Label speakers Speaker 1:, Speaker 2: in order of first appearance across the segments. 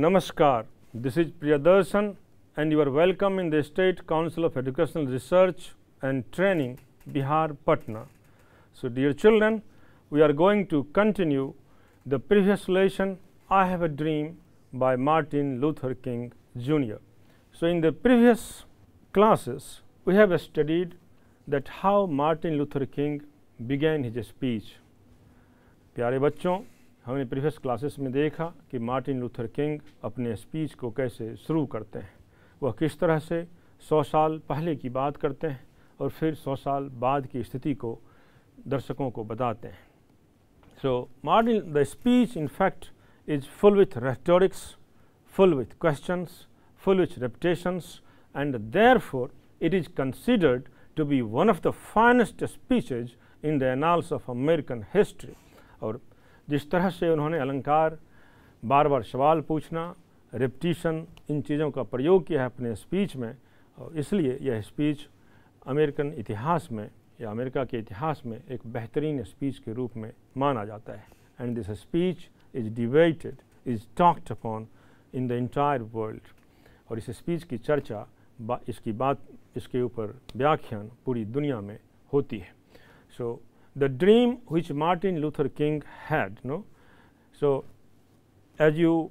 Speaker 1: Namaskar, this is Priyadarshan and you are welcome in the State Council of Educational Research and Training, Bihar, Patna. So, dear children, we are going to continue the previous lesson, I Have a Dream by Martin Luther King Jr. So, in the previous classes, we have studied that how Martin Luther King began his speech. प्यारे बच्चों हमने previous classes में देखा कि Martin Luther King अपने speech को कैसे शुरू करते हैं वह किस तरह से 100 साल पहले की बात करते हैं और फिर 100 साल बाद की स्थिति को दर्शकों को बताते हैं so Martin the speech in fact is full with rhetorics full with question full with repetitions and therefore it is considered to be one of the finest speeches in the annals of American history और जिस तरह से उन्होंने अलंकार बार बार सवाल पूछना रिपटिशन इन चीज़ों का प्रयोग किया है अपने स्पीच में और इसलिए यह स्पीच अमेरिकन इतिहास में या अमेरिका के इतिहास में एक बेहतरीन स्पीच के रूप में माना जाता है and this speech is debated is talked upon in the entire world और इस स्पीच की चर्चा बा, इसकी बात इसके ऊपर व्याख्यान पूरी दुनिया में होती है सो so, the dream which Martin Luther King had. No? So, as you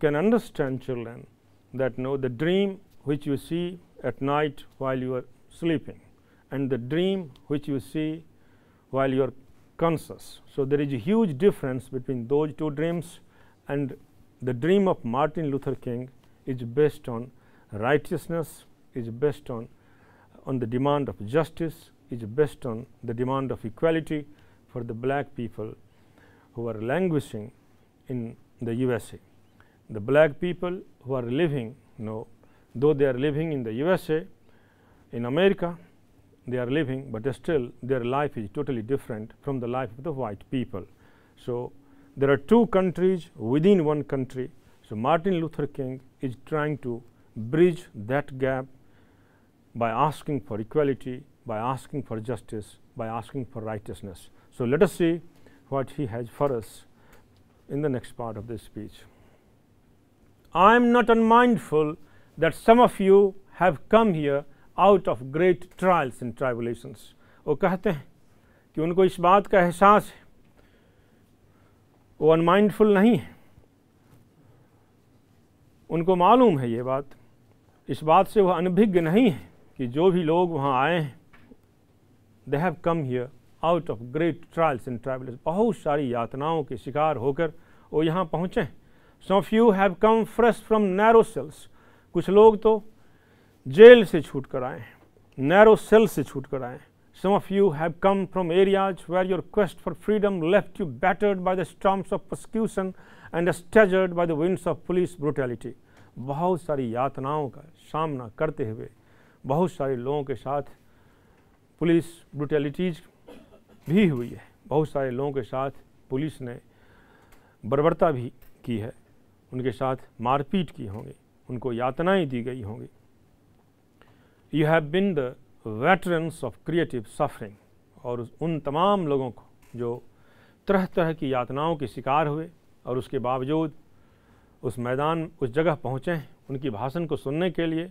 Speaker 1: can understand children that no, the dream which you see at night while you are sleeping and the dream which you see while you are conscious. So, there is a huge difference between those two dreams and the dream of Martin Luther King is based on righteousness, is based on, on the demand of justice, is based on the demand of equality for the black people who are languishing in the USA. The black people who are living, you know, though they are living in the USA, in America, they are living, but still their life is totally different from the life of the white people. So, there are two countries within one country. So, Martin Luther King is trying to bridge that gap by asking for equality by asking for justice, by asking for righteousness. So let us see what he has for us in the next part of this speech. I am not unmindful that some of you have come here out of great trials and tribulations. वो कहते हैं कि उनको इस बात का एहसास है वो अनमाइंडफुल नहीं है उनको मालूम है ये बात इस बात से वह अनभिज्ञ नहीं है कि जो भी लोग वहाँ आए हैं they have come here out of great trials and travels बहुत सारी यातनाओं के शिकार होकर वो यहाँ पहुँचे हैं so you have come fresh from narrow sales कुछ लोग तो जेल से छूट कर आए हैं नैरो सेल्स से छूट कर आए हैं सम of you have come from areas where your quest for freedom left you battered by the storms of prosecution and स्टेजर्ड by the winds of police brutality बहुत सारी यातनाओं का सामना करते हुए बहुत सारे लोगों के साथ पुलिस ब्रुटेलिटीज़ भी हुई है बहुत सारे लोगों के साथ पुलिस ने बर्बरता भी की है उनके साथ मारपीट की होंगी उनको यातनाएं दी गई होंगी you have been the veterans of creative suffering और उन तमाम लोगों को जो तरह तरह की यातनाओं के शिकार हुए और उसके बावजूद उस मैदान उस जगह पहुँचे हैं उनकी भाषण को सुनने के लिए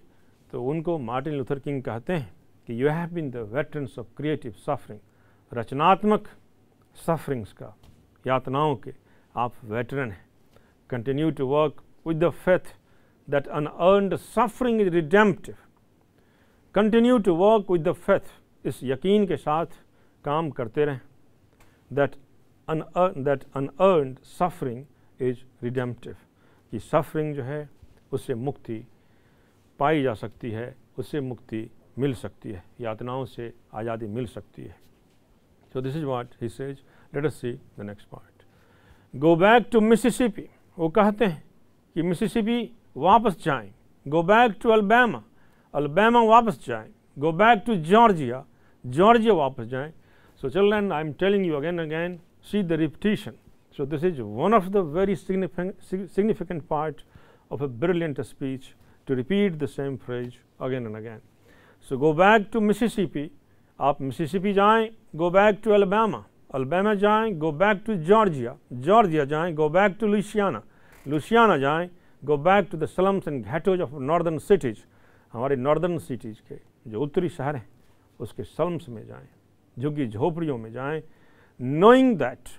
Speaker 1: तो उनको मार्टिन लूथर किंग कहते हैं कि you have been the veterans of creative suffering रचनात्मक सफरिंग्स का यातनाओं के आप वेटरन हैं continue to work with the faith that on earned suffering is रिडेम्प्टिव continue to work with the faith इस यकीन के साथ काम करते रहें that on that on earned suffering is रिडेम्प्टिव कि सफरिंग जो है उससे मुक्ति पाई जा सकती है उससे मुक्ति मिल सकती है यातनाओं से आज़ादी मिल सकती है so this is what he says let us see the next part go back two Mississippi वो कहते हैं कि मिसिसिपी वापस जाएं go back to Alabama Alabama वापस जाएं go back to Georgia Georgia वापस जाएं सो चल and I am telling you again again see the रिपटिशन so this is one of the very significant part of a brilliant speech to repeat the same phrase again and again so go back two Mississippi आप Mississippi जाएं go back to Alabama Alabama जाएं go back to Georgia Georgia जाएं go back to Louisiana Louisiana जाएं go back to the slums and घैटोज of northern cities हमारे northern cities के जो उत्तरी शहर हैं उसके स्लम्स में जाएं झुग्गी झोपड़ियों में जाएं knowing that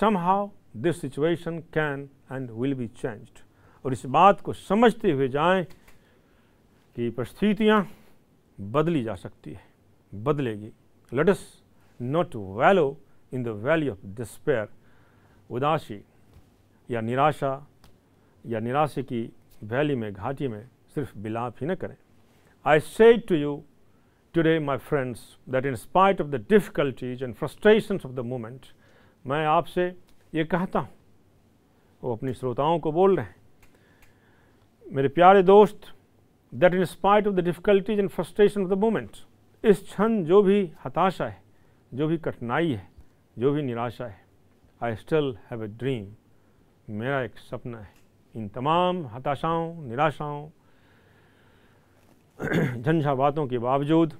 Speaker 1: some how this situation can and will be changed और इस बात को समझते हुए जाएं कि परिस्थितियाँ बदली जा सकती है बदलेगी latus not वैलो in the valley of despair उदासी या निराशा या निराशे की वैली में घाटी में सिर्फ बिलाप ही न करें आई से to you today my friends that in spite of the difficulties and frustration of the moment मैं आपसे ये कहता हूँ वो अपनी श्रोताओं को बोल रहे हैं मेरे प्यारे दोस्त that in spite of the difficulties and frustration of the moment इस क्षण जो भी हताशा है जो भी कठिनाई है जो भी निराशा है I still have a dream मेरा एक सपना है इन तमाम हताशाओं निराशाओं झंझावातों के बावजूद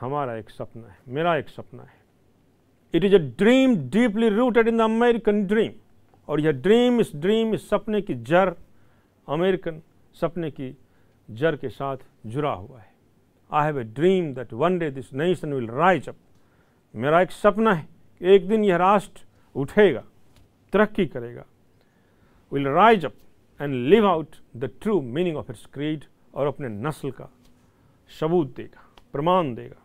Speaker 1: हमारा एक सपना है मेरा एक सपना है it is a dream deeply rooted in the American dream और यह ड्रीम इस ड्रीम इस सपने की जड़ अमेरिकन सपने की जर के साथ जुड़ा हुआ है I have a dream that one day this nation will rise up मेरा एक सपना है कि एक दिन यह राष्ट्र उठेगा तरक्की करेगा will rise up and live out the true meaning of its creed और अपने नस्ल का सबूत देगा प्रमाण देगा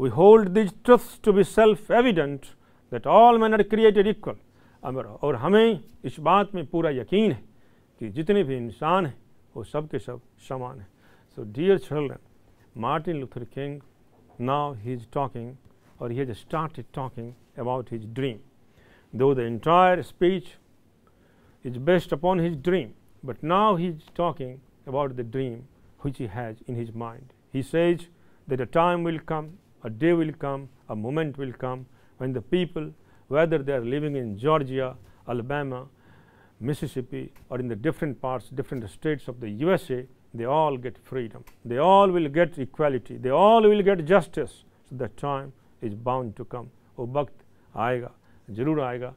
Speaker 1: we hold these truths to be self evident that all man are created equal और हमें इस बात में पूरा यकीन है कि जितने भी इंसान हैं वो सब के सब so dear children martin luther king now he is talking or he has started talking about his dream though the entire speech is based upon his dream but now he is talking about the dream which he has in his mind he says that a time will come a day will come a moment will come when the people whether they are living in georgia alabama Mississippi or in the different parts, different states of the USA, they all get freedom. They all will get equality. They all will get justice. So the time is bound to come. वो वक्त आएगा ज़रूर आएगा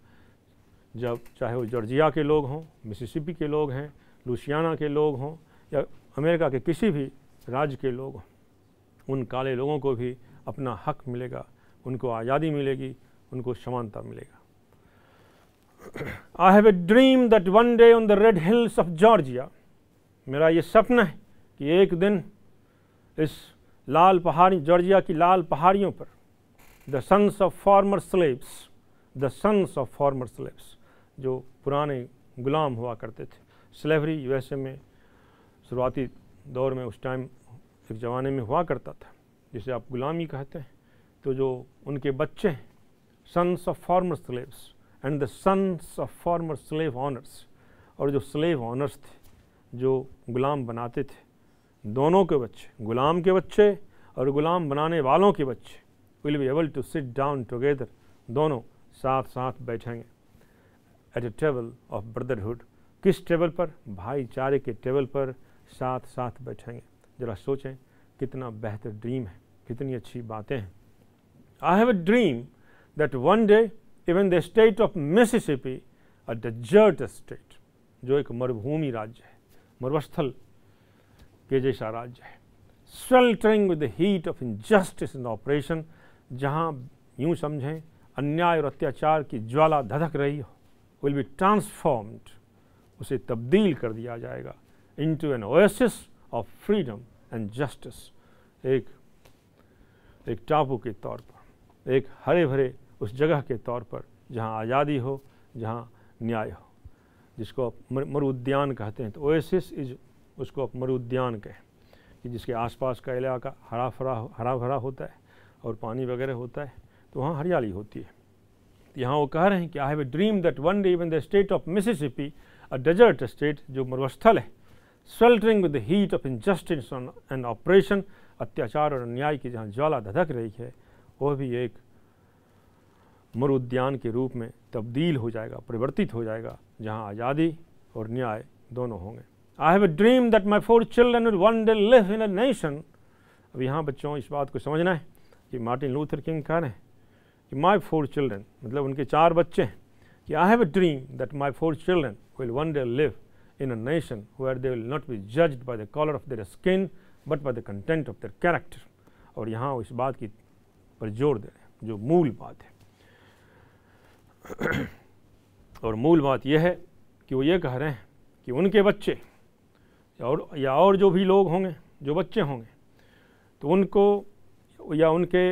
Speaker 1: जब चाहे वो Georgia के लोग हों मिसिसिपी के लोग हैं लुसियाना के लोग हों या अमेरिका के किसी भी राज्य के लोग हों उन काले लोगों को भी अपना हक मिलेगा उनको आज़ादी मिलेगी उनको समानता मिलेगा I have a dream that one day on the red hills of Georgia मेरा ये सपना है कि एक दिन इस लाल पहाड़ी जॉर्जिया की लाल पहाड़ियों पर the sons of former slabs the sons of former slabs जो पुराने गुलाम हुआ करते थे स्लेवरी ए में शुरुआती दौर में उस टाइम एक ज़माने में हुआ करता था जिसे आप गुलामी कहते हैं तो जो उनके बच्चे हैं sons of former slabs and the sons of former slave honours और जो स्लेव ऑनर्स थे जो गुलाम बनाते थे दोनों के बच्चे गुलाम के बच्चे और गुलाम बनाने वालों के बच्चे will be able to sit down together दोनों साथ साथ बैठेंगे eight A table of brotherhood किस टेबल पर भाईचारे के टेबल पर साथ साथ बैठेंगे ज़रा सोचें कितना बेहतर ड्रीम है कितनी अच्छी बातें हैं I have a dream that one day even the state of Mississippi a desert state जो एक मरुभूमि राज्य है मरुस्थल के जैसा राज्य है sweltering with the heat of injustice in operation जहाँ यूं समझें अन्याय और अत्याचार की ज्वाला धधक रही हो विल बी ट्रांसफॉर्म्ड उसे तब्दील कर दिया जाएगा into an oasis of freedom and justice एक एक टापू के तौर पर एक हरे भरे उस जगह के तौर पर जहाँ आज़ादी हो जहाँ न्याय हो जिसको आप मरुद्यान कहते हैं तो ओएसिस इज उसको आप मरुद्यान कहें कि जिसके आसपास का इलाका हरा भरा हरा भरा होता है और पानी वगैरह होता है तो वहाँ हरियाली होती है तो यहाँ वो कह रहे हैं कि I have a dream that one day even the state of Mississippi a desert state जो मरुस्थल है sweltering with the heat of injustice and operation अत्याचार और अन्याय की जहाँ ज्वाला धधक रही है वह भी एक मरुद्यान के रूप में तब्दील हो जाएगा परिवर्तित हो जाएगा जहाँ आज़ादी और न्याय दोनों होंगे I have a dream that my four children will one day live in a nation अब यहाँ बच्चों इस बात को समझना है कि मार्टिन लूथर किंग कह रहे हैं कि माई फोर चिल्ड्रन मतलब उनके चार बच्चे हैं कि I have a dream that my four children will one day live in a nation where they will not be judged by the colour of their skin but by the content of their character और यहाँ इस बात की पर जोर दे रहे हैं जो मूल बात है और मूल बात यह है कि वो ये कह रहे हैं कि उनके बच्चे और या और जो भी लोग होंगे जो बच्चे होंगे तो उनको या उनके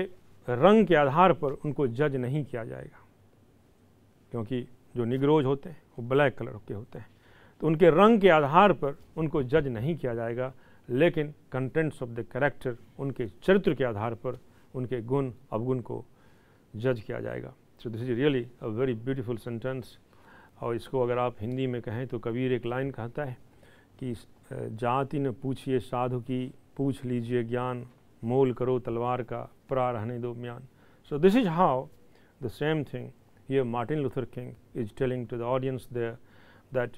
Speaker 1: रंग के आधार पर उनको जज नहीं किया जाएगा क्योंकि जो निगरोज होते हैं वो ब्लैक कलर के होते हैं तो उनके रंग के आधार पर उनको जज नहीं किया जाएगा लेकिन कंटेंट्स ऑफ द करेक्टर उनके चरित्र के आधार पर उनके गुण अवगुण को जज किया जाएगा so this is really a very beautiful sentence और इसको अगर आप हिंदी में कहें तो कबीर एक लाइन कहता है कि जाति न पूछिए साधु की पूछ लीजिए ज्ञान मोल करो तलवार का प्रा रहने दो म्यान so this is how the same thing ये Martin Luther king is telling to the audience there that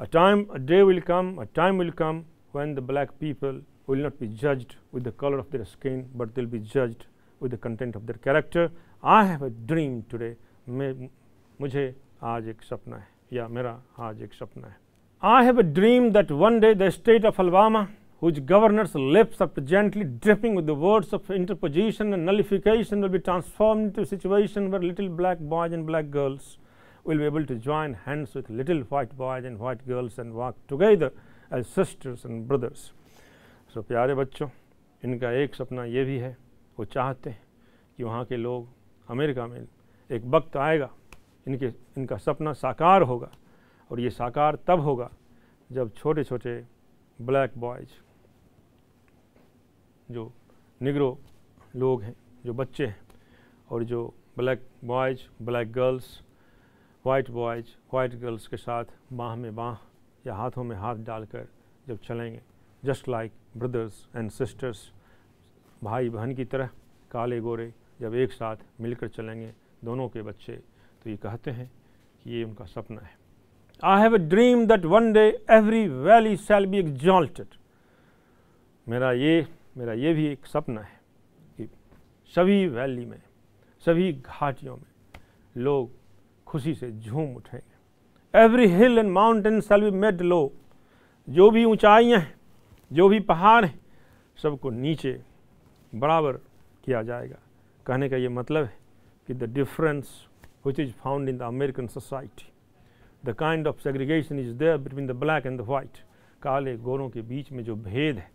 Speaker 1: a time a day will come a time will come when the black people will not be judged with the colour of their skin but दिल B judged with the content of their character. I have a dream today. मुझे आज एक सपना है या मेरा आज एक सपना है I have a dream that one day the state of Alabama, whose governor's lips are gently dripping with the words of interposition and nullification, will be transformed into a situation where little black boys and black girls will be able to join hands with little white boys and white girls and walk together as sisters and brothers. So, प्यारे बच्चों, इनका एक सपना ये भी है वो चाहते हैं कि वहाँ के लोग अमेरिका में एक वक्त आएगा इनके इनका सपना साकार होगा और ये साकार तब होगा जब छोटे छोटे ब्लैक बॉयज जो निगरो लोग हैं जो बच्चे हैं और जो black boys black girls white boys white girls के साथ बाह में बाह या हाथों में हाथ डालकर जब चलेंगे just like brothers and sisters भाई बहन की तरह काले गोरे जब एक साथ मिलकर चलेंगे दोनों के बच्चे तो ये कहते हैं कि ये उनका सपना है I have a dream that one day every valley shall be exalted मेरा ये मेरा ये भी एक सपना है कि सभी वैली में सभी घाटियों में लोग खुशी से झूम उठेंगे every hill and mountain cell be made लो जो भी ऊंचाइयां हैं जो भी पहाड़ हैं सबको नीचे बराबर किया जाएगा कहने का ये मतलब है कि the difference which is found in the American society the kind of segregation is there between the black and the white काले गोरों के बीच में जो भेद है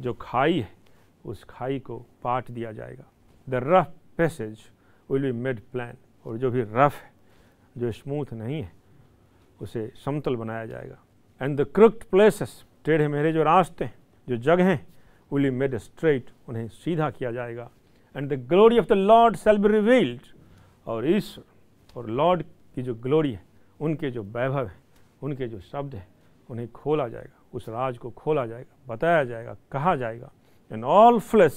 Speaker 1: जो खाई है उस खाई को पाट दिया जाएगा the rough passage will be made plan और जो भी रफ है जो स्मूथ नहीं है उसे समतल बनाया जाएगा एंड द क्रिक्ट प्लेसेस टेढ़े मेढ़े जो रास्ते हैं जो जगह हैं will be made straight उन्हें सीधा किया जाएगा and the glory of the Lord cell be revealed और ईश्वर और लॉर्ड की जो ग्लोरी है उनके जो वैभव है उनके जो शब्द हैं उन्हें खोला जाएगा उस राज को खोला जाएगा बताया जाएगा कहा जाएगा and all flash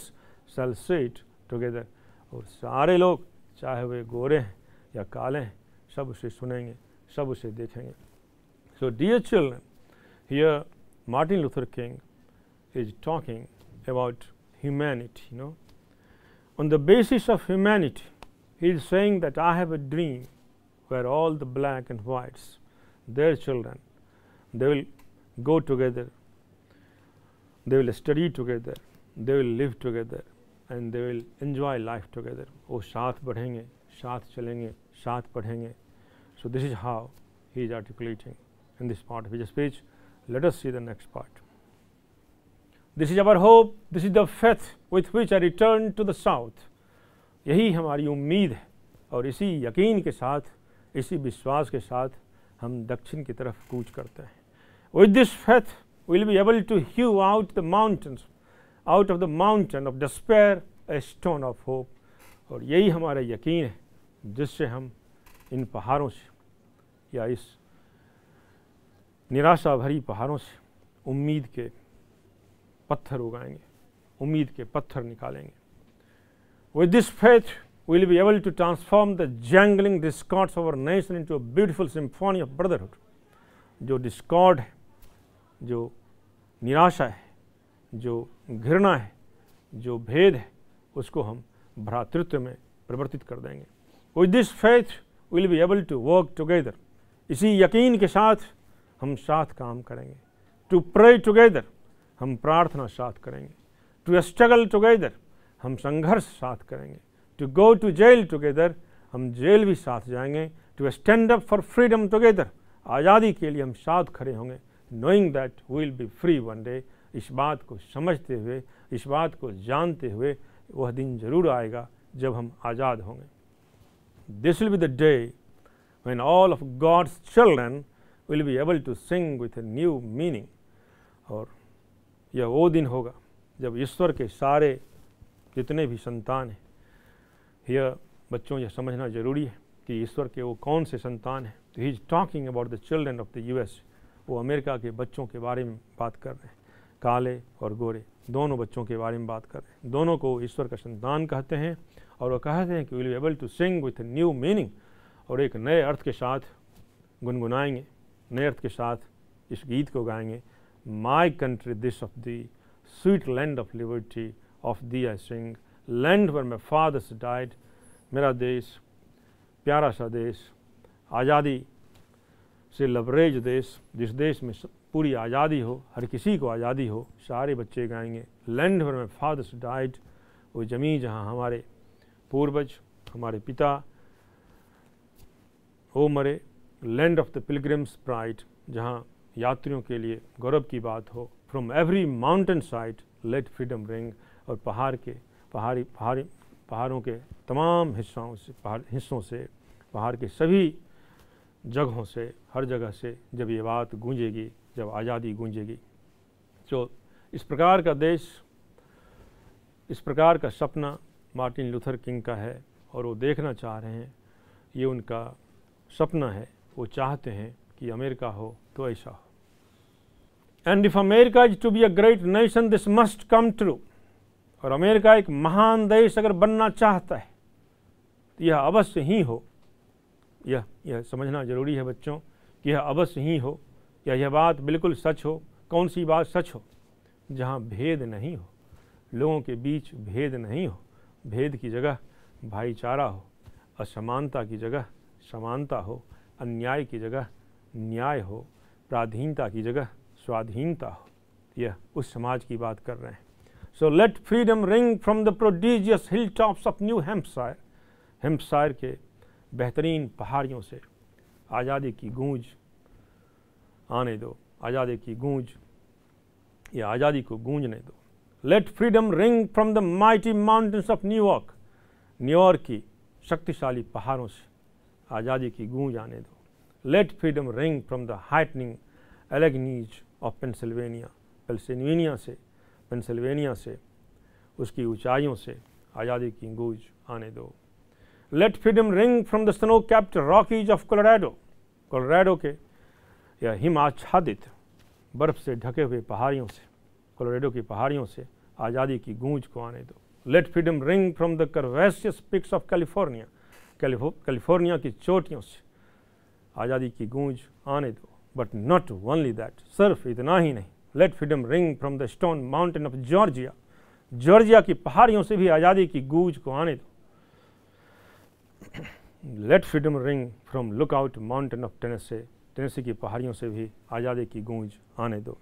Speaker 1: cell seat together और सारे लोग चाहे वे गोरे हैं या काले हैं सब उसे सुनेंगे सब उसे देखेंगे so dear children here Martin Luther king is talking about humanity. You know, on the basis of humanity, he is saying that I have a dream where all the black and whites, their children, they will go together, they will study together, they will live together, and they will enjoy life together. वो साथ बढ़ेंगे, साथ चलेंगे, साथ पढ़ेंगे. So this is how he is articulating in this part of his speech. Let us see the next part. This is our hope this is the faith with which I return to the south यही हमारी उम्मीद है और इसी यकीन के साथ इसी विश्वास के साथ हम दक्षिण की तरफ कूच करते हैं with this faith will be able to hue out the mountains out of the mountain of spare a stone of hope और यही हमारा यकीन है जिससे हम इन पहाड़ों से या इस निराशा भरी पहाड़ों से उम्मीद के पत्थर उगाएंगे उम्मीद के पत्थर निकालेंगे with this faith B able to transform the jingling jangling of our nation in to a beautiful symphony of brotherhood जो डिस्कॉर्ड है जो निराशा है जो घृणा है जो भेद है उसको हम भ्रातृत्व में परिवर्तित कर देंगे with this faith will be able to work together इसी यकीन के साथ हम साथ काम करेंगे टू प्रे टुगेदर हम प्रार्थना साथ करेंगे टू स्ट्रगल टुगेदर हम संघर्ष साथ करेंगे to go to gel together हम जेल भी साथ जाएंगे to stand up for freedom together आज़ादी के लिए हम साथ खड़े होंगे knowing that will be free one day इस बात को समझते हुए इस बात को जानते हुए वह दिन जरूर आएगा जब हम आज़ाद होंगे this will be the day when all of God's children will be able to sing with a new meaning और यह वो दिन होगा जब ईश्वर के सारे जितने भी संतान हैं यह बच्चों यह समझना जरूरी है कि ईश्वर के वो कौन से संतान हैं तो he is talking about the children of the S वो अमेरिका के बच्चों के बारे में बात कर रहे हैं काले और गोरे दोनों बच्चों के बारे में बात कर रहे हैं दोनों को ईश्वर का संतान कहते हैं और वो कहते हैं कि will able to sing with new meaning और एक नए अर्थ के साथ गुनगुनाएंगे नए अर्थ के साथ इस गीत को गाएंगे my country, this of thee, sweet land of liberty, of thee I sing, land where my fathers died, मेरा देश प्यारा सा देश आज़ादी से लबरेज देश जिस देश में पूरी आज़ादी हो हर किसी को आज़ादी हो सारे बच्चे गाएंगे लैंड भर में फादर्स डाइड वो ज़मीन जहाँ हमारे पूर्वज हमारे पिता वो मरे land of the pilgrims pride जहाँ यात्रियों के लिए गौरव की बात हो from every mountain side late freedom ring और पहाड़ के पहाड़ी पहाड़ी पहाड़ों के तमाम हिस्सों से पहाड़ हिस्सों से पहाड़ के सभी जगहों से हर जगह से जब ये बात गूंजेगी जब आज़ादी गूंजेगी तो इस प्रकार का देश इस प्रकार का सपना मार्टिन लूथर किंग का है और वो देखना चाह रहे हैं ये उनका सपना है वो चाहते हैं कि अमेरिका हो तो ऐसा हो and if America is to be a great nation this must come true और अमेरिका एक महान देश अगर बनना चाहता है तो यह अवश्य ही हो यह यह समझना जरूरी है बच्चों कि यह अवश्य ही हो या यह बात बिल्कुल सच हो कौन सी बात सच हो जहाँ भेद नहीं हो लोगों के बीच भेद नहीं हो भेद की जगह भाईचारा हो असमानता की जगह समानता हो अन्याय की जगह न्याय हो प्राधीनता की जगह स्वाधीनता यह उस समाज की बात कर रहे हैं so let freedom ring from the prodigious hill tops of new हेम्पसायर हेम्पसायर के बेहतरीन पहाड़ियों से आज़ादी की गूंज आने दो आज़ादी की गूंज या आज़ादी को गूंजने दो let freedom ring from the mighty mountains of New York New York की शक्तिशाली पहाड़ों से आज़ादी की गूंज आने दो let freedom ring from the heightening एलेगनीज of Pennsylvania Pennsylvania से पेंसिल्वेनिया से उसकी ऊंचाइयों से आज़ादी की गूंज आने दो let freedom ring from the snow kept Rockies of Colorado Colorado के या हिमाच्छादित बर्फ से ढके हुए पहाड़ियों से कोलोराडो की पहाड़ियों से आज़ादी की गूंज को आने दो let freedom ring from the करवेसियस pics of California California की चोटियों से आज़ादी की गूंज आने दो बट नॉट ओनली दैट सिर्फ इतना ही नहीं late freedom ring from the stone mountain of Georgia Georgia की पहाड़ियों से भी आज़ादी की गूंज को आने दो let freedom ring from Lookout Mountain of Tennessee Tennessee की पहाड़ियों से भी आज़ादी की गूंज आने दो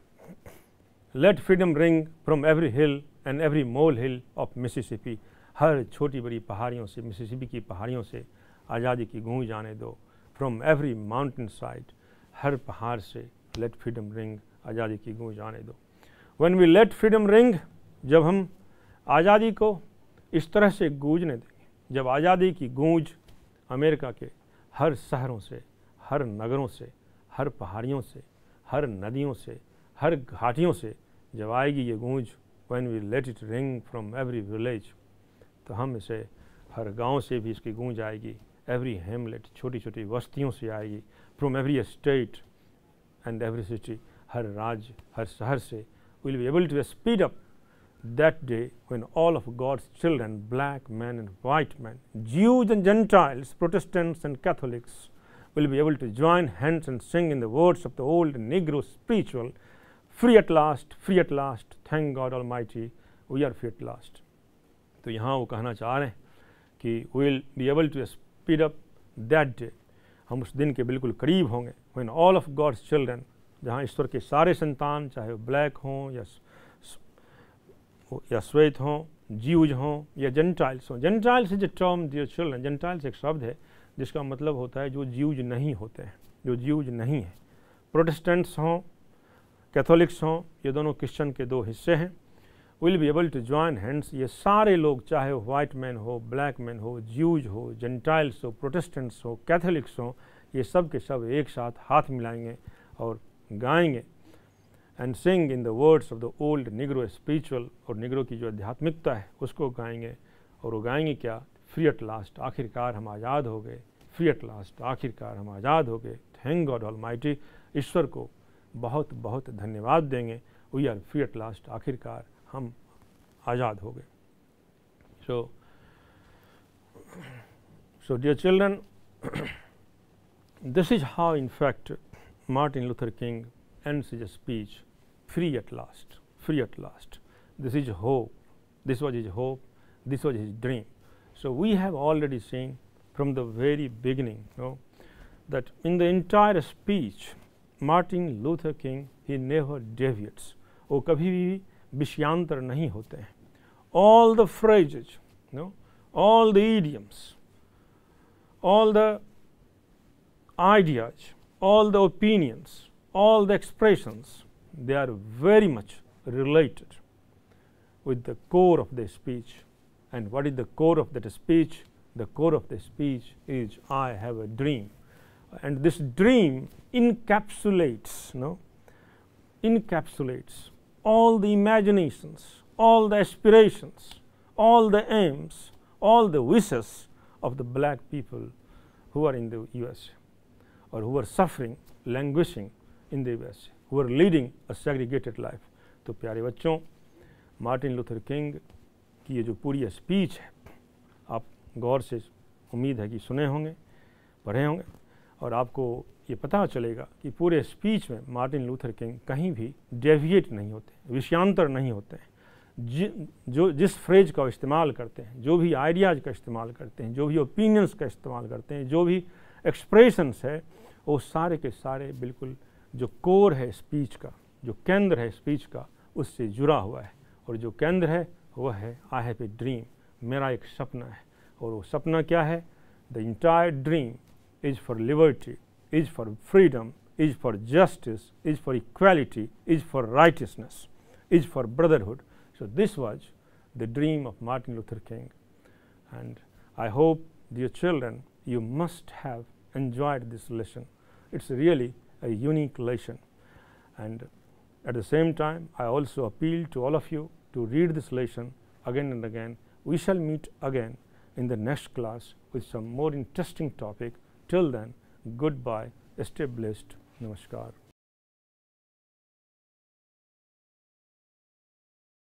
Speaker 1: let freedom ring from every hill and every molehill of Mississippi हर छोटी बड़ी पहाड़ियों से मिसिसिपी की पहाड़ियों से आज़ादी की गूंज आने दो फ्रॉम एवरी माउंटेन साइड हर पहाड़ से लेट फ्रीडम रिंग आज़ादी की गूंज आने दो when we let freedom ring जब हम आज़ादी को इस तरह से गूंजने देंगे जब आज़ादी की गूंज अमेरिका के हर शहरों से हर नगरों से हर पहाड़ियों से हर नदियों से हर घाटियों से जब आएगी ये गूंज when we let it ring from every village तो हम इसे हर गांव से भी इसकी गूंज आएगी एवरी हेमलेट छोटी छोटी बस्तियों से आएगी from every state and every city her Raj, her Saharse will be able to speed up that day when all of God's children black men and white men, Jews and Gentiles, Protestants and Catholics will be able to join hands and sing in the words of the old Negro spiritual free at last, free at last, thank God Almighty, we are free at last. So here वो कहना चाह रहे we will be able to speed up that day. हम उस दिन के बिल्कुल करीब होंगे when all of God's children जहाँ ईश्वर के सारे संतान चाहे वो ब्लैक हों या या श्वेत हों जीवज हों या जेंटाइल्स हों Gentiles is a term their children Gentiles एक शब्द है जिसका मतलब होता है जो जीवज नहीं होते हैं जो जीव नहीं है प्रोटेस्टेंट्स हों कैथोलिक्स हों ये दोनों क्रिश्चन के दो हिस्से हैं will be able to join hands ये सारे लोग चाहे वाइट मैन हो ब्लैक मैन हो ज्यूज हो जेंटाइल्स हो प्रोटेस्टेंट्स हो कैथोलिक्स हो ये सब के सब एक साथ हाथ मिलाएंगे और गाएंगे and sing in the words of the old Negro spiritual और निग्रो की जो आध्यात्मिकता है उसको गाएंगे और वो गाएंगे क्या फ्री एट लास्ट आखिरकार हम आज़ाद हो गए फ्री एट लास्ट आखिरकार हम आज़ाद हो गए थैंक गॉड ऑल ईश्वर को बहुत बहुत धन्यवाद देंगे we are free at last आखिरकार so dear children this is how in fact martin luther king ends his speech free at last free at last this is hope this was his hope this was his dream so we have already seen from the very beginning you that in the entire speech martin luther king he never deviates वो कभी भी विषयांतर नहीं होते हैं all the phrases no all the idioms all the ideas, all the opinions, all the expressions, they are very much related with the core of the speech. And what is the core of that speech? The core of the speech is I have a dream. And this dream encapsulates, no, encapsulates all the imaginations, all the aspirations, all the aims, all the wishes of the black people who are in the US or who are suffering, languishing in the US, who are leading a segregated life. So, प्यारे बच्चों Martin Luther king की ये जो पूरी speech है आप गौर से उम्मीद है कि सुने होंगे पढ़े होंगे और आपको ये पता चलेगा कि पूरे स्पीच में मार्टिन लूथर किंग कहीं भी डेविएट नहीं होते विषयांतर नहीं होते हैं जि, जो जिस फ्रेज का इस्तेमाल करते हैं जो भी आइडियाज़ का इस्तेमाल करते हैं जो भी ओपिनियंस का इस्तेमाल करते हैं जो भी एक्सप्रेशंस है वो सारे के सारे बिल्कुल जो कोर है स्पीच का जो केंद्र है स्पीच का उससे जुड़ा हुआ है और जो केंद्र है वह है आई हैव ए ड्रीम मेरा एक सपना है और वो सपना क्या है the entire dream is for liberty is for freedom, is for justice, is for equality, is for righteousness, is for brotherhood. So, this was the dream of Martin Luther King and I hope dear children you must have enjoyed this lesson. It is really a unique lesson and at the same time I also appeal to all of you to read this lesson again and again. We shall meet again in the next class with some more interesting topic. Till then goodbye, established, namaskar.